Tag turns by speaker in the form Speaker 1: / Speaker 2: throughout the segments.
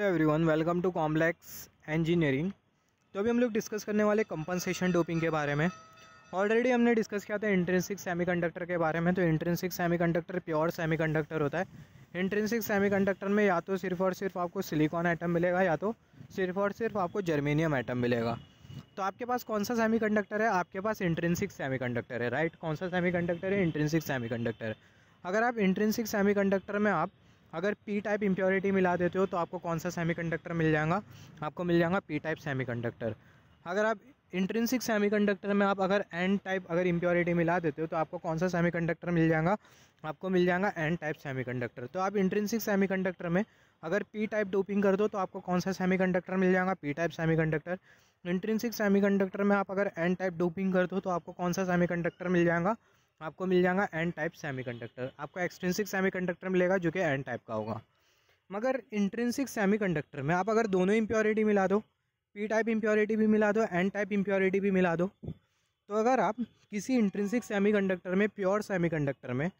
Speaker 1: Hello everyone welcome to complex engineering तो अभी हम लोग डिस्कस करने वाले कंपनसेशन डोपिंग के बारे में ऑलरेडी हमने डिस्कस किया था इंट्रेंसिक सेमीकंडक्टर के बारे में तो इंट्रेंसिक सेमीकंडक्टर प्योर सेमीकंडक्टर होता है इंट्रेंसिक सेमीकंडक्टर में या तो सिर्फ और सिर्फ आपको सिलिकॉन आइटम मिलेगा या तो सिर्फ और सिर्फ आपको जर्मेनियम आइटम मिलेगा तो आपके पास कौन सा सेमी है आपके पास इंट्रेंसिक सेमी है राइट कौन सा सेमी है इंट्रेंसिक सेमी अगर आप इंट्रेंसिक सेमी में आप अगर पी टाइप इम्प्योरिटी मिला देते हो तो आपको कौन सा सेमीकंडक्टर मिल जाएगा आपको मिल जाएगा पी टाइप सेमीकंडक्टर अगर आप इंट्रेंसिक सेमीकंडक्टर में आप अगर एन टाइप अगर इम्प्योरिटी मिला देते हो तो आपको कौन सा सेमीकंडक्टर मिल जाएगा आपको मिल जाएगा एन टाइप सेमीकंडक्टर तो आप इंट्रेंसिक सेमीकंडक्टर में अगर पी टाइप डोपिंग कर दो तो आपको कौन सा सेमीकंडक्टर मिल जाएगा P type semiconductor intrinsic semi में आप अगर एन टाइप डोपिंग कर दो तो आपको कौन सा सेमीकंडक्टर मिल जाएगा आपको मिल जाएगा एन टाइप सेमीकंडक्टर आपको एक्सट्रेंसिक सेमीकंडक्टर मिलेगा जो कि एन टाइप का होगा मगर इंट्रेंसिक सेमीकंडक्टर में आप अगर दोनों इम्प्योरिटी मिला दो पी टाइप इम्प्योरिटी भी मिला दो एन टाइप इम्प्योरिटी भी मिला दो तो अगर आप किसी इंट्रेंसिक सेमीकंडक्टर में प्योर सेमीकंडक्टर में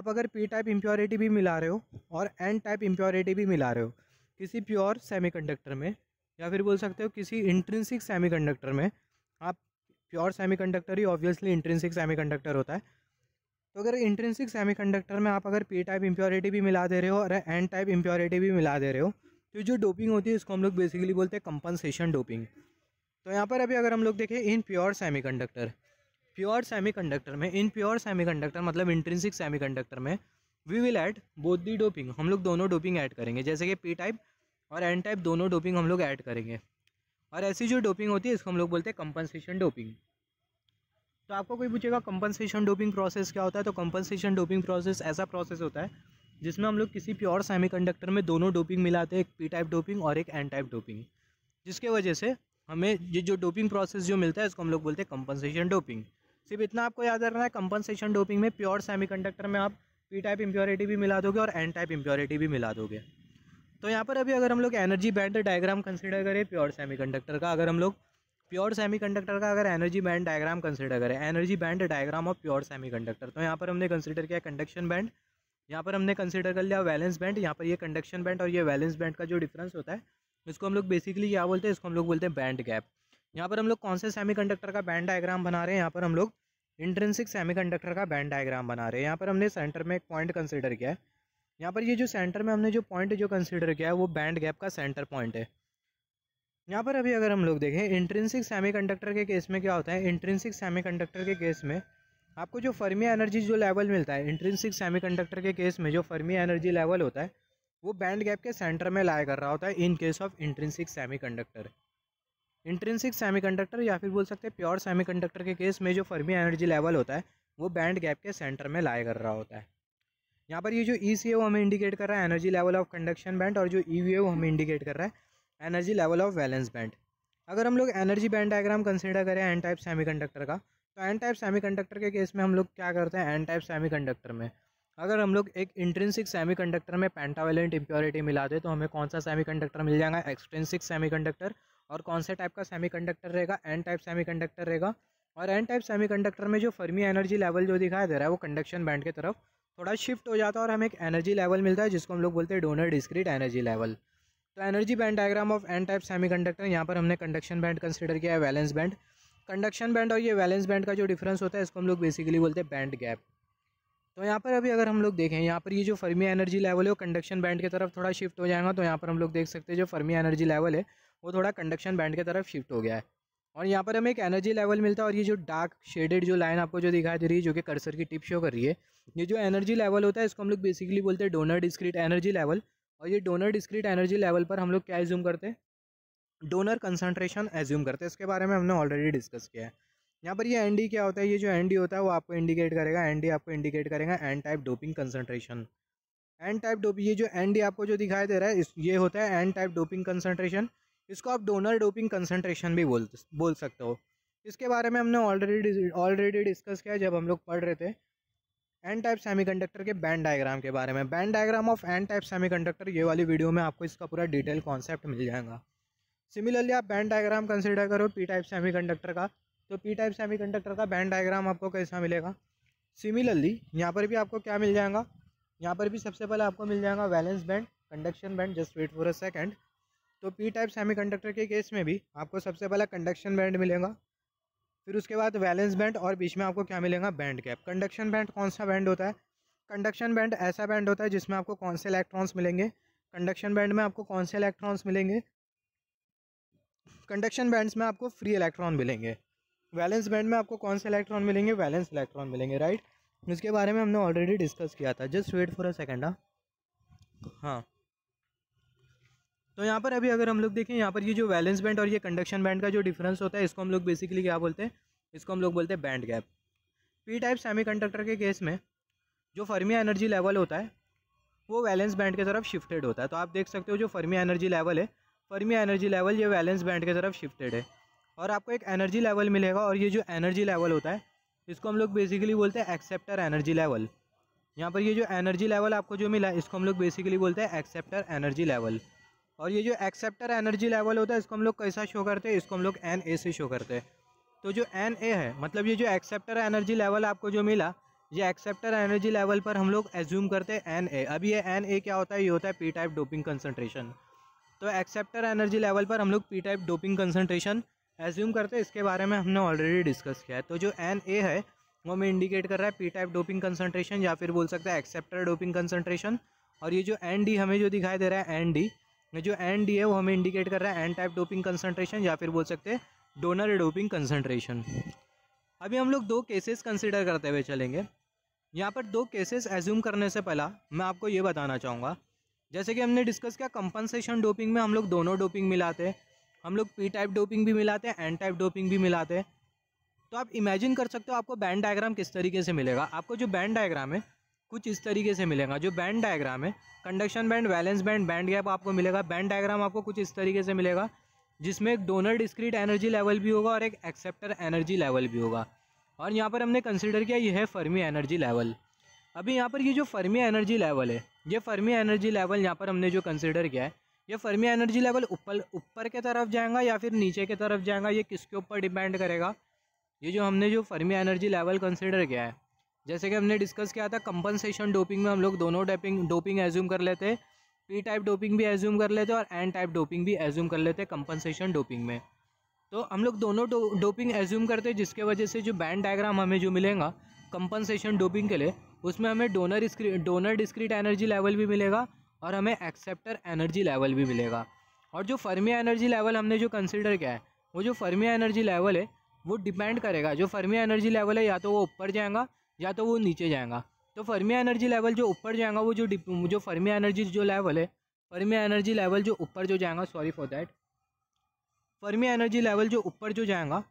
Speaker 1: आप अगर पी टाइप इम्प्योरिटी भी मिला रहे हो और एन टाइप इम्प्योरिटी भी मिला रहे हो किसी प्योर सेमीकंडक्टर में या फिर बोल सकते हो किसी इंट्रेंसिक सेमीकंडक्टर में आप प्योर सेमीकंडक्टर ही ऑब्वियसली इंट्रेंसिक सेमीकंडक्टर होता है तो अगर इंट्रेंसिक सेमीकंडक्टर में आप अगर पी टाइप इम्प्योरिटी भी मिला दे रहे हो और एन टाइप इम्प्योरिटी भी मिला दे रहे हो तो जो डोपिंग होती है इसको हम लोग बेसिकली बोलते हैं कंपनसेशन डोपिंग तो यहाँ पर अभी अगर हम लोग देखें इन प्योर सेमी प्योर सेमी में इन प्योर सेमी मतलब इंट्रेंसिक सेमी में we will add both the doping हम लोग दोनों डोपिंग ऐड करेंगे जैसे कि पी टाइप और एन टाइप दोनों डोपिंग हम लोग ऐड करेंगे और ऐसी जो डोपिंग होती है इसको हम लोग बोलते हैं कंपनसेशन डोपिंग तो आपको कोई पूछेगा कंपनसेशन डोपिंग प्रोसेस क्या होता है तो कंपनसेशन डोपिंग प्रोसेस ऐसा प्रोसेस होता है जिसमें हम लोग किसी प्योर सेमीकंडक्टर में दोनों डोपिंग मिलाते हैं एक पी टाइप डोपिंग और एक एन टाइप डोपिंग जिसके वजह से हमें ये जो डोपिंग प्रोसेस जो मिलता है इसको हम लोग बोलते हैं कंपनसेशन डोपिंग सिर्फ इतना आपको याद रखना है कंपनसेशन डोपिंग में प्योर सेमी में आप पी टाइप इम्प्योरिटी भी मिला दोगे और एन टाइप इम्प्योरिटी भी मिला दोगे तो यहाँ पर अभी अगर हम लोग एनर्जी बैंड डायग्राम कंसिडर करें प्योर सेमी का अगर हम लोग प्योर सेमीकंडक्टर का अगर एनर्जी बैंड डायग्राम कंसिडर करें energy band diagram of pure semiconductor तो यहाँ पर हमने कंसिडर किया कंडक्शन बैंड यहाँ पर हमने कंसिडर कर लिया वैलेंस बैंड यहाँ पर ये कंडक्शन बैंड और ये वैलेंस बैंड का जो डिफरेंस होता है इसको हम लोग बेसिकली क्या बोलते हैं इसको हम लोग बोलते हैं बैंड गैप यहाँ पर हम लोग कौन से सेमी का बैंड डायग्राम बना रहे हैं यहाँ पर हम लोग इंट्रेंसिक सेमी का बैंड डायग्राम बना रहे हैं यहाँ पर हमने सेंटर में एक पॉइंट कंसिडर किया है यहाँ पर ये जो सेंटर में हमने जो पॉइंट जो कंसिडर किया है वो बैंड गैप का सेंटर पॉइंट है यहाँ पर अभी अगर हम लोग देखें इंट्रेंसिक सेमीकंडक्टर के केस में क्या होता है इंट्रेंसिक सेमीकंडक्टर के केस में आपको जो फर्मी एनर्जी जो लेवल मिलता है इंट्रेंसिक सेमीकंडक्टर के केस में जो फर्मी एनर्जी लेवल होता है वो बैंड गैप के सेंटर में लाया कर रहा होता है in case of intrinsic conductor intrinsic conductor या फिर बोल सकते हैं प्योर कंडक्टर के केस में जो फर्मी एनर्जी लेवल होता है वो बैंड गैप के सेंटर में लाया कर रहा होता है यहाँ पर ये जो ई e सी हमें इंडिकेट कर रहा है energy level of conduction band और जो ई e वी हमें इंडिकेट कर रहा है energy level of valence band अगर हम लोग एनर्जी बैंड डायग्राम कंसिडर करें एन टाइप सेमीकंडक्टर का तो एन टाइप सेमीकंडक्टर के केस में हम लोग क्या करते हैं एन टाइप सेमीकंडक्टर में अगर हम लोग एक इंट्रेंसिक सेमीकंडक्टर में पेंटावेलेंट इंप्योरिटी मिला दें तो हमें कौन सा सेमीकंडक्टर मिल जाएगा एक्सट्रेंसिक सेमीकंडक्टर और कौन से टाइप का सेमीकंडक्टर रहेगा एन टाइप सेमीकंडक्टर रहेगा और एन टाइप सेमीकंडक्टर में जो फर्मी एनर्जी लेवल जो दिखाई दे रहा है वो कंडक्शन बैंड की तरफ थोड़ा शिफ्ट हो जाता है और हमें एक एनर्जी लेवल मिलता है जिसको हम लोग बोलते हैं डोनर डिस्क्रीट एनर्जी लेवल तो energy band diagram of N type semiconductor यहाँ पर हमने कंडक्शन बैंड कंसिडर किया है वैलेंस बैंड कंडक्शन बैंड और ये वैलेंस बैंड का जो डिफरेंस होता है इसको हम लोग बेसिकली बोलते हैं बैंड गैप तो यहाँ पर अभी अगर हम लोग देखें यहाँ पर ये जो फर्मी एनर्जी लेवल है वो कंडक्शन बैंड की तरफ थोड़ा शिफ्ट हो जाएगा तो यहाँ पर हम लोग देख सकते हैं जो फर्मी एनर्जी लेवल है वो थोड़ा कंडक्शन बैंड की तरफ शिफ्ट हो गया है और यहाँ पर हमें एक एनर्जी लेवल मिलता है और ये जो डार्क शेडेड जो लाइन आपको जो दिखाई दे रही है जो कि कर्सर की टिप शो कर रही है ये जो एनर्जी लेवल होता है इसको हम लोग बेसिकली बोलते हैं डोनर डिस्क्रीट एनर्जी लेवल और ये डोनर डिस्क्रीट एनर्जी लेवल पर हम लोग क्या एज्यूम करते हैं डोनर कंसनट्रेशन एज्यूम करते हैं इसके बारे में हमने ऑलरेडी डिस्कस किया है यहाँ पर ये एन डी क्या होता है ये जो एन डी होता है वो आपको इंडिकेट करेगा एन डी आपको इंडिकेट करेगा N type doping concentration N type doping ये जो एन डी आपको जो दिखाई दे रहा है इस ये होता है एन टाइप डोपिंग कंसनट्रेशन इसको आप डोनर डोपिंग कंसनट्रेशन भी बोल बोल सकते हो इसके बारे में हमने ऑलरेडी ऑलरेडी डिस्कस किया जब हम लोग पढ़ रहे थे एन टाइप सेमीकंडक्टर के बैंड डायग्राम के बारे में band diagram of N type semiconductor ये वाली वीडियो में आपको इसका पूरा डिटेल कॉन्सेप्ट मिल जाएगा सिमिलरली आप बैंड डायग्राम कंसिडर करो पी टाइप सेमीकंडक्टर का तो पी टाइप सेमीकंडक्टर का बैंड डायग्राम आपको कैसा मिलेगा सिमिलरली यहाँ पर भी आपको क्या मिल जाएगा यहाँ पर भी सबसे पहले आपको मिल जाएगा valence band conduction band just wait for a second तो पी टाइप सेमीकंडक्टर के केस में भी आपको सबसे पहला कंडक्शन बैंड मिलेगा फिर उसके बाद वैलेंस बैंड और बीच में आपको क्या मिलेगा बैंड गैप कंडक्शन बैंड कौन सा बैंड होता है कंडक्शन बैंड ऐसा बैंड होता है जिसमें आपको कौन से इलेक्ट्रॉन्स मिलेंगे कंडक्शन बैंड में आपको कौन से इलेक्ट्रॉन्स मिलेंगे कंडक्शन बैंड्स में आपको फ्री इलेक्ट्रॉन मिलेंगे वैलेंस बैंड में आपको कौन से इलेक्ट्रॉन मिलेंगे वैलेंस इलेक्ट्रॉन मिलेंगे राइट इसके बारे में हमने ऑलरेडी डिस्कस किया था just wait for a second हाँ, हाँ. तो यहाँ पर अभी अगर हम लोग देखें यहाँ पर ये जो वैलेंस बैंड और ये कंडक्शन बैंड का जो डिफरेंस होता है इसको हम लोग बेसिकली क्या बोलते हैं इसको हम लोग बोलते हैं band gap P type semi के केस में जो फर्मिया एनर्जी लेवल होता है वो वैलेंस बैंड की तरफ शिफ्टेड होता है तो आप देख सकते हो जो फर्मिया एनर्जी लेवल है फर्मिया एनर्जी लेवल ये वैलेंस बैंड की तरफ शिफ्टेड है और आपको एक एनर्जी लेवल मिलेगा और ये जो एनर्जी लेवल होता है इसको हम लोग बेसिकली बोलते हैं एक्सेप्टर एनर्जी लेवल यहाँ पर ये जो एनर्जी लेवल आपको जो मिला इसको हम लोग बेसिकली बोलते हैं एक्सेप्टर एनर्जी लेवल और ये जो एक्सेप्टर एनर्जी लेवल होता है इसको हम लोग कैसा शो करते हैं इसको हम लोग एन ए से शो करते हैं तो जो एन ए है मतलब ये जो एक्सेप्टर एनर्जी लेवल आपको जो मिला ये एक्सेप्टर एनर्जी लेवल पर हम लोग एज्यूम करते हैं एन ए अब ये एन ए क्या होता है ये होता है पी टाइप डोपिंग कंसनट्रेशन तो एक्सेप्टर एनर्जी लेवल पर हम लोग P type doping concentration assume करते हैं इसके बारे में हमने ऑलरेडी डिस्कस किया है तो जो एन ए है वो हमें इंडिकेट कर रहा है पी टाइप डोपिंग कंसनट्रेशन या फिर बोल सकते हैं एक्सेप्टर डोपिंग कंसनट्रेशन और ये जो एन डी हमें जो दिखाई दे रहा है एन डी जो एन डी है वो हमें इंडिकेट कर रहा है एन टाइप डोपिंग कंसनट्रेशन या फिर बोल सकते हैं डोनर डोपिंग कंसनट्रेशन अभी हम लोग दो केसेस कंसिडर करते हुए चलेंगे यहाँ पर दो केसेस एज्यूम करने से पहला मैं आपको ये बताना चाहूँगा जैसे कि हमने डिस्कस किया कंपनसेशन डोपिंग में हम लोग दोनों डोपिंग मिलाते हैं हम लोग पी टाइप डोपिंग भी मिलाते हैं एन टाइप डोपिंग भी मिलाते हैं तो आप इमेजिन कर सकते हो आपको बैंड डायग्राम किस तरीके से मिलेगा आपको जो बैंड डायग्राम है कुछ इस तरीके से मिलेगा जो बैंड डायग्राम है conduction band valence band band gap आपको मिलेगा बैंड डायग्राम आपको कुछ इस तरीके से मिलेगा जिसमें एक डोनर डिस्क्रीट एनर्जी लेवल भी होगा और एक एक्सेप्टर एनर्जी लेवल भी होगा और यहाँ पर हमने कंसिडर किया यह है फर्मी एनर्जी लेवल अभी यहाँ पर ये यह जो फर्मी एनर्जी लेवल है ये फर्मी एनर्जी लेवल यहाँ पर हमने जो कंसिडर किया है ये फर्मी एनर्जी लेवल ऊपर ऊपर के तरफ जाएगा या फिर नीचे के तरफ जाएगा ये किसके ऊपर डिपेंड करेगा ये जो हमने जो फर्मी एनर्जी लेवल कंसिडर किया है जैसे कि हमने डिस्कस किया था कंपनसेशन डोपिंग में हम लोग दोनों डोपिंग डोपिंग एज्यूम कर लेते हैं पी टाइप डोपिंग भी एज्यूम कर लेते हैं और एन टाइप डोपिंग भी एज्यूम कर लेते हैं कंपनसेशन डोपिंग में तो हम लोग दोनों डो, डोपिंग एज्यूम करते हैं जिसके वजह से जो बैंड डायग्राम हमें जो मिलेगा कंपनसेशन डोपिंग के लिए उसमें हमें donor donor discrete energy level भी मिलेगा और हमें एक्सेप्टर एनर्जी लेवल भी मिलेगा और जो फर्मिया एनर्जी लेवल हमने जो कंसिडर किया है वो जो फर्मिया एनर्जी लेवल है वो डिपेंड करेगा जो फर्मिया एनर्जी लेवल है या तो वो ऊपर जाएगा या तो वो नीचे जाएगा तो फर्मिया एनर्जी लेवल जो ऊपर जाएगा वो जो जो फर्मिया एनर्जी जो लेवल है फर्मिया एनर्जी लेवल जो ऊपर जो जाएगा sorry for that Fermi energy level जो ऊपर जो जाएगा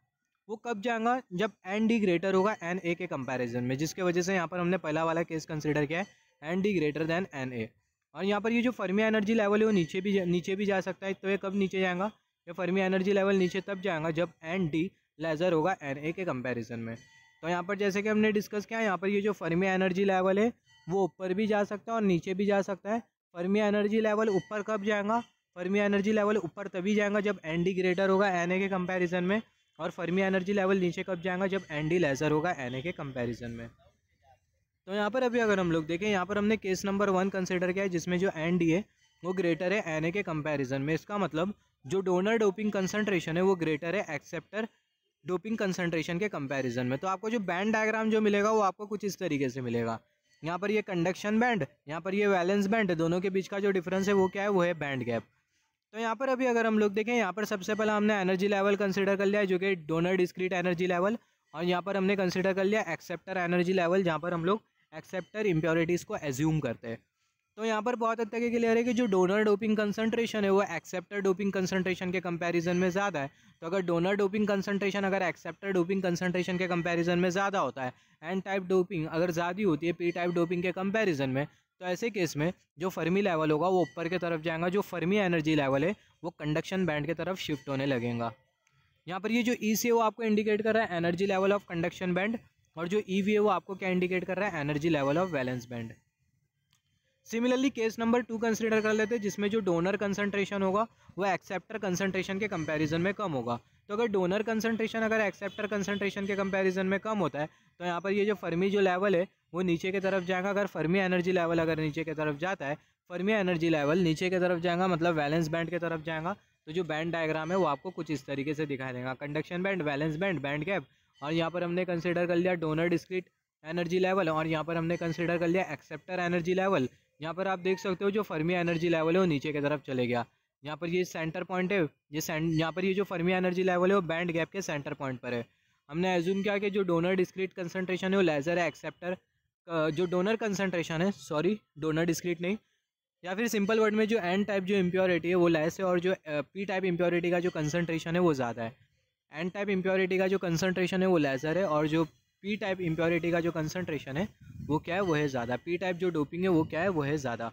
Speaker 1: वो कब जाएगा जब एन डी ग्रेटर होगा एन ए के कंपैरिजन में जिसके वजह से यहाँ पर हमने पहला वाला केस कंसिडर किया है N D greater than N A और यहाँ पर ये जो फर्मी एनर्जी लेवल है वो नीचे भी नीचे भी जा सकता है तो ये कब नीचे जाएगा ये फर्मी एनर्जी लेवल नीचे तब जाएगा जब एन डी लेजर होगा एन ए के कंपैरिजन में तो यहाँ पर जैसे कि हमने डिस्कस किया यहाँ पर ये जो फर्मी एनर्जी लेवल है वो ऊपर भी जा सकता है और नीचे भी जा सकता है फर्मी एनर्जी लेवल ऊपर कब जाएगा फर्मी एनर्जी लेवल ऊपर तभी जाएगा जब एन डी ग्रेटर होगा एन ए के कंपैरिजन में और फर्मी एनर्जी लेवल नीचे कब जाएगा जब एन डी लेसर होगा एन ए के कंपैरिजन में तो यहाँ पर अभी अगर हम लोग देखें यहाँ पर हमने केस नंबर वन कंसिडर किया है जिसमें जो एन डी है वो ग्रेटर है एन ए के कंपेरिजन में इसका मतलब जो डोनर डोपिंग कंसनट्रेशन है वो ग्रेटर है एक्सेप्टर डोपिंग कंसनट्रेशन के कंपैरिजन में तो आपको जो बैंड डायग्राम जो मिलेगा वो आपको कुछ इस तरीके से मिलेगा यहाँ पर ये कंडक्शन बैंड यहाँ पर ये वैलेंस बैंड दोनों के बीच का जो डिफरेंस है वो क्या है वो है बैंड गैप तो यहाँ पर अभी अगर हम लोग देखें यहाँ पर सबसे पहले हमने एनर्जी लेवल कंसिडर कर लिया जो कि डोनर डिस्क्रीट एनर्जी लेवल और यहाँ पर हमने कंसिडर कर लिया एक्सेप्टर एनर्जी लेवल जहाँ पर हम लोग एक्सेप्टर इम्प्योरिटीज़ को एज्यूम करते हैं तो यहाँ पर बहुत हद तक ये क्लियर है कि जो डोनर डोपिंग कंसंट्रेशन है वो एक्सेप्टर डोपिंग कंसंट्रेशन के कंपैरिजन में ज़्यादा है तो अगर डोनर डोपिंग कंसंट्रेशन अगर एक्सेप्टर डोपिंग कंसंट्रेशन के कंपैरिजन में ज़्यादा होता है एन टाइप डोपिंग अगर ज़्यादा होती है पी टाइप डोपिंग के कंपेरिजन में तो ऐसे केस में जो फर्मी लेवल होगा वो ऊपर की तरफ जाएगा जो फर्मी एनर्जी लेवल है वो कंडक्शन बैंड की तरफ शिफ्ट होने लगेगा यहाँ पर ये जो ई सी है वो आपको इंडिकेट कर रहा है energy level of conduction band और जो ई वी है वो आपको क्या इंडिकेट कर रहा है energy level of valence band similarly case number two consider कर लेते हैं जिसमें जो डोनर कंसनट्रेशन होगा वो एक्सेप्टर कंसनट्रेशन के कंपेरिजन में कम होगा तो अगर डोनर कंसनट्रेशन अगर एक्सेप्टर कंसनट्रेशन के कंपेरिजन में कम होता है तो यहाँ पर ये जो फर्मी जो लेवल है वो नीचे की तरफ जाएगा अगर फर्मी एनर्जी लेवल अगर नीचे की तरफ जाता है फर्मी एनर्जी लेवल नीचे की तरफ जाएगा मतलब वैलेंस बैंड की तरफ जाएगा तो जो बैंड डायग्राम है वो आपको कुछ इस तरीके से दिखाई देगा conduction band valence band band gap और यहाँ पर हमने कंसिडर कर लिया डोनर डिस्क्रिट एनर्जी लेवल और यहाँ पर हमने कंसिडर कर लिया एक्सेप्टर एनर्जी लेवल यहाँ पर आप देख सकते हो जो फर्मी एनर्जी लेवल है वो नीचे की तरफ चले गया यहाँ पर ये सेंटर पॉइंट है ये यहाँ पर ये जो फर्मी एनर्जी लेवल है वो बैंड गैप के सेंटर पॉइंट पर है हमने एज्यूम किया कि जो डोनर डिस्क्रीट कंसनट्रेशन है वो लेजर है एक्सेप्टर जो डोनर कंसनट्रेशन है सॉरी डोनर डिस्क्रीट नहीं या फिर सिंपल वर्ड में जो एन टाइप जो इम्प्योरिटी है वो लेस है और जो पी टाइप इम्प्योरिटी का जो कंसनट्रेशन है वो ज़्यादा है एन टाइप इम्प्योरिटी का जो कंसनट्रेशन है वो लेजर है और जो पी टाइप इम्प्योरिटी का जो कंसनट्रेशन है वो क्या है वो है ज़्यादा पी टाइप जो डोपिंग है वो क्या है वो है ज़्यादा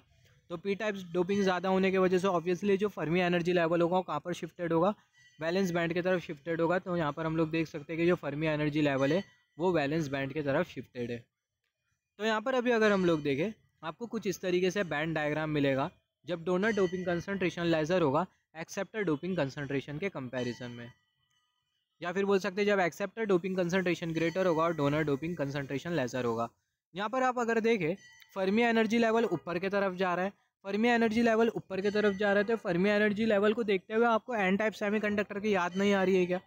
Speaker 1: तो पी टाइप डोपिंग ज़्यादा होने की वजह से ऑब्वियसली जो फर्मी एनर्जी लेवल होगा वो कहाँ पर शिफ्टेड होगा बैलेंस बैंड की तरफ शिफ्टेड होगा तो यहाँ पर हम लोग देख सकते हैं कि जो फर्मी एनर्जी लेवल है वो बैलेंस बैंड की तरफ शिफ्टेड है तो यहाँ पर अभी अगर हम लोग देखें आपको कुछ इस तरीके से बैंड डायग्राम मिलेगा जब डोनर डोपिंग कंसनट्रेशन लेजर होगा एक्सेप्टर डोपिंग कंसनट्रेशन के कंपैरिजन में या फिर बोल सकते हैं जब एक्सेप्टर डोपिंग कंसनट्रेशन ग्रेटर होगा और डोनर डोपिंग कंसनट्रेशन लेसर होगा यहाँ पर आप अगर देखें फर्मी एनर्जी लेवल ऊपर की तरफ जा रहा है फर्मी एनर्जी लेवल ऊपर की तरफ जा रहा है तो फर्मी एनर्जी लेवल को देखते हुए आपको एन टाइप सेमीकंडक्टर की याद नहीं आ रही है क्या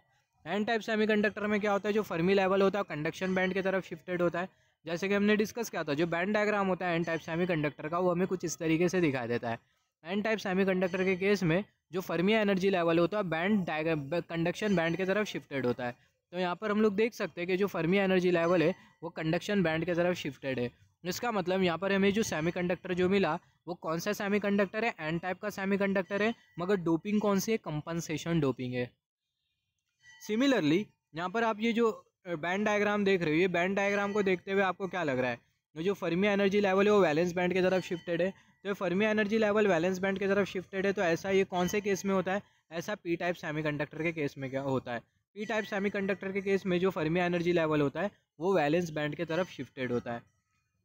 Speaker 1: एन टाइप सेमीकंडक्टर में क्या होता है जो फर्मी लेवल होता है कंडक्शन बैंड की तरफ शिफ्टेड होता है जैसे कि हमने डिस्कस किया था जो बैंड डायग्राम होता है एन टाइप सेमीकंडक्टर का वो हमें कुछ इस तरीके से दिखाई देता है एन टाइप सेमीकंडक्टर के केस में जो फर्मिया एनर्जी लेवल होता है बैंड कंडक्शन बैंड की तरफ शिफ्टेड होता है तो यहाँ पर हम लोग देख सकते हैं कि जो फर्मिया एनर्जी लेवल है वो कंडक्शन बैंड की तरफ शिफ्टेड है इसका मतलब यहाँ पर हमें जो सेमीकंडक्टर जो मिला वो कौन सा सेमीकंडक्टर है एन टाइप का सेमीकंडक्टर है मगर डोपिंग कौन सी है कंपनसेशन डोपिंग है सिमिलरली यहाँ पर आप ये जो बैंड डायग्राम देख रहे हो ये बैंड डायग्राम को देखते हुए आपको क्या लग रहा है जो फर्मिया एनर्जी लेवल है वो वैलेंस बैंड की तरफ शिफ्टेड है तो Fermi energy level valence band की तरफ शिफ्टेड है तो ऐसा ये कौन से केस में होता है ऐसा पी टाइप सेमीकंडक्टर के केस में क्या होता है पी टाइप सेमीकंडक्टर के केस में जो फर्मी एनर्जी लेवल होता है वो बैलेंस बैंड की तरफ शिफ्टेड होता है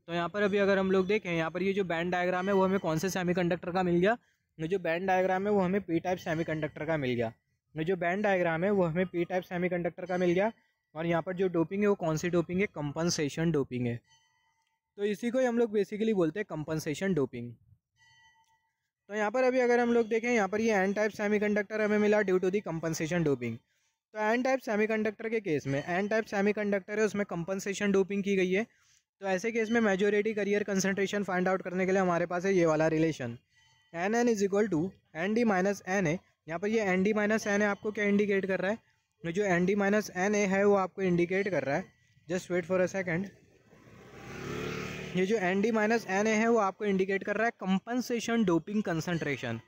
Speaker 1: तो यहाँ पर अभी अगर हम लोग देखें यहाँ पर ये जो बैंड डायग्राम है वो हमें कौन से कंडक्टर का मिल गया जो बैंड डायग्राम है वो हमें पी टाइप कंडक्टर का मिल गया जो बैंड डायग्राम है वो हमें पी टाइप कंडक्टर का मिल गया और यहाँ पर जो डोपिंग है वो कौन सी डोपिंग है कंपनसेशन डोपिंग है तो इसी को ही हम लोग बेसिकली बोलते हैं कंपनसेशन डोपिंग तो यहाँ पर अभी अगर हम लोग देखें यहाँ पर ये एन टाइप सेमीकंडक्टर हमें मिला due to the compensation doping तो एन टाइप सेमीकंडक्टर के केस में एन टाइप सेमीकंडक्टर है उसमें कंपनसेशन डोपिंग की गई है तो ऐसे केस में majority carrier concentration find out करने के लिए हमारे पास है ये वाला relation N N is equal to N D minus N A यहाँ पर ये N D minus N A आपको क्या इंडिकेट कर रहा है जो N D minus N A है वो आपको इंडिकेट कर रहा है just wait for a second ये जो N D minus N A है वो आपको इंडिकेट कर रहा है compensation doping concentration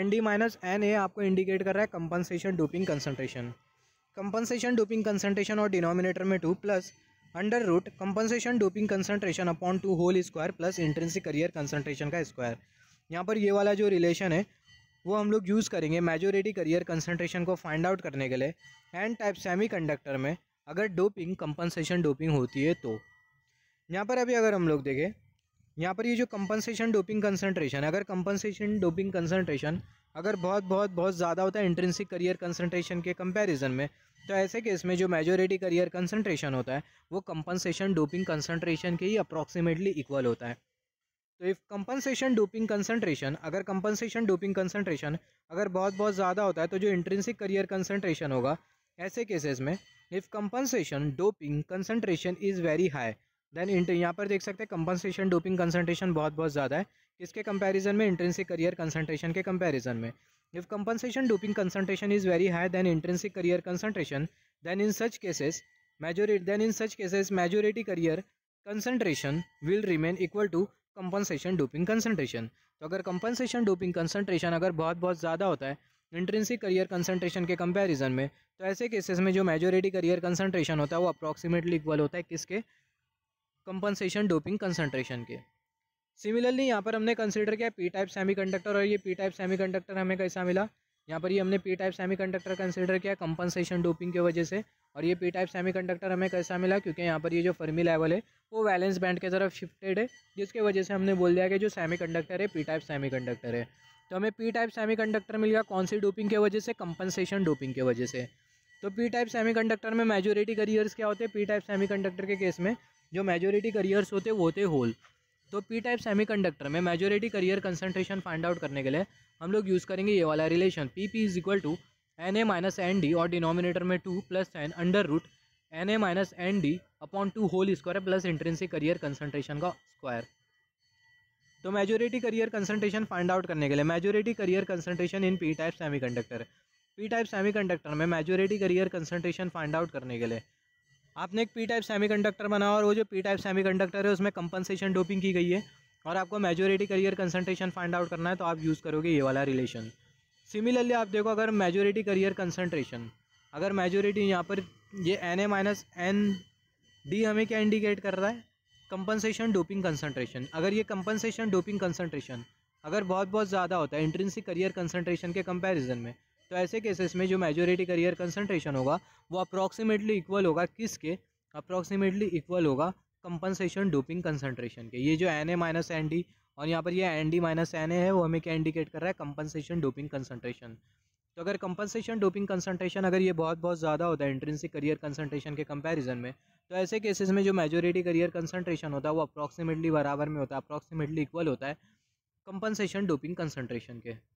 Speaker 1: N D minus N A आपको इंडिकेट कर रहा है compensation doping concentration compensation doping concentration और डिनोमिनेटर में two plus under root compensation doping concentration upon two whole square plus intrinsic carrier concentration का square यहाँ पर ये वाला जो रिलेशन है वो हम लोग यूज़ करेंगे मेजोरिटी करियर कंसनट्रेशन को फाइंड आउट करने के लिए एंड टाइप कंडक्टर में अगर डोपिंग कंपनसेशन डोपिंग होती है तो यहाँ पर अभी अगर हम लोग देखें यहाँ पर ये जो कंपनसेशन डोपिंग कंसनट्रेशन अगर कंपनसेशन डोपिंग कंसनट्रेशन अगर बहुत बहुत बहुत ज़्यादा होता है इंट्रेंसिक करियर कंसनट्रेशन के कंपैरिजन में तो ऐसे केस में जो मेजोरिटी करियर कंसनट्रेशन होता है वो कंपनसेशन डोपिंग कंसनट्रेशन के ही अप्रॉक्सीमेटली इक्वल होता है तो इफ़ कंपनसेशन डोपिंग कंसनट्रेशन अगर कंपनसेशन डोपिंग कंसनट्रेशन अगर बहुत बहुत ज़्यादा होता है तो जो इंट्रेंसिक करियर कंसनट्रेशन होगा ऐसे केसेस में if compensation doping concentration is very high then inter यहाँ पर देख सकते हैं कंपनसेशन डोपिंग कंसनट्रेशन बहुत बहुत ज़्यादा है किसके कंपैरिजन में इंट्रेंसिक करियर कंसनट्रेशन के कंपैरिजन में if compensation doping concentration is very high then intrinsic carrier concentration then in such cases majority then in such cases majority carrier concentration will remain equal to compensation doping concentration तो अगर compensation doping concentration अगर बहुत बहुत ज़्यादा होता है intrinsic carrier concentration के comparison में तो ऐसे केसेस में जो मेजोरिटी करियर कंसनट्रेशन होता है वो अप्रॉक्सीमेटली इक्वल होता है किसके कंपनसेशन डोपिंग कंसनट्रेशन के सिमिलरली यहाँ पर हमने कंसिडर किया पी टाइप सेमी और ये पी टाइप सेमी हमें कैसा मिला यहाँ पर ये हमने P type semiconductor consider किया कंपनसेशन डोपिंग की वजह से और ये पी टाइप कंडक्टर हमें कैसा मिला क्योंकि यहाँ पर ये जो फर्मी लेवल है वो वैलेंस बैंड की तरफ शिफ्टेड है जिसके वजह से हमने बोल दिया कि जो कंडक्टर है पी टाइप कंडक्टर है तो हमें पी टाइप कंडक्टर मिल गया कौन सी डोपिंग की वजह से कंपनसेशन डोपिंग की वजह से तो पी टाइप सेमी में मेजोरिटी करियर्स क्या होते हैं पी टाइप सेमी के केस में जो मेजोरिटी करियर्स होते वो होते होल तो पी टाइप सेमी कंडक्टर में majority carrier concentration find out करने के लिए हम लोग यूज़ करेंगे ये वाला relation P P is equal to N A minus N D और डिनोमिनेटर में two plus N under root N A minus N D upon two whole square plus intrinsic carrier concentration का square तो majority carrier concentration find out करने के लिए majority carrier concentration in P type semiconductor P type semiconductor में majority carrier concentration find out करने के लिए आपने एक पी टाइप सेमीकंडक्टर बनाया और वो जो पी टाइप सेमीकंडक्टर है उसमें कंपनसेशन डोपिंग की गई है और आपको majority carrier concentration find out करना है तो आप यूज़ करोगे ये वाला रिलेशन सिमिलरली आप देखो अगर मेजोरिटी करियर कंसनट्रेशन अगर मेजोरिटी यहाँ पर ये N A minus N D हमें क्या इंडिकेट कर रहा है कंपनसेशन डोपिंग कंसनट्रेशन अगर ये कंपनसेशन डोपिंग कंसनट्रेशन अगर बहुत बहुत ज़्यादा होता है इंट्रेंसिक करियर कंसनट्रेशन के कंपैरिजन में तो ऐसे केसेस में जो मेजोरिटी करियर कंसनट्रेशन होगा वो अप्रॉक्सीमेटली इक्वल होगा किसके अप्रॉक्सीमेटली इक्वल होगा कंपनसेशन डोपिंग कंसनट्रेशन के ये जो N A minus N D और यहाँ पर ये N D minus N A है वो हमें क्या इंडिकेट कर रहा है कंपनसेशन डोपिंग कंसनट्रेशन तो अगर कंपनसेशन डोपिंग कंसनट्रेशन अगर ये बहुत बहुत ज़्यादा होता है इंट्रेंसिक करियर कंसनट्रेशन के कंपेरिजन में तो ऐसे केसेस में जो मेजोरिटी करियर कंसनट्रेशन होता है वो अप्रॉक्सीमेटली बराबर में होता है अप्रॉक्सीमेटली इक्वल होता है कंपनसेशन डोपिंग कंसनट्रेशन के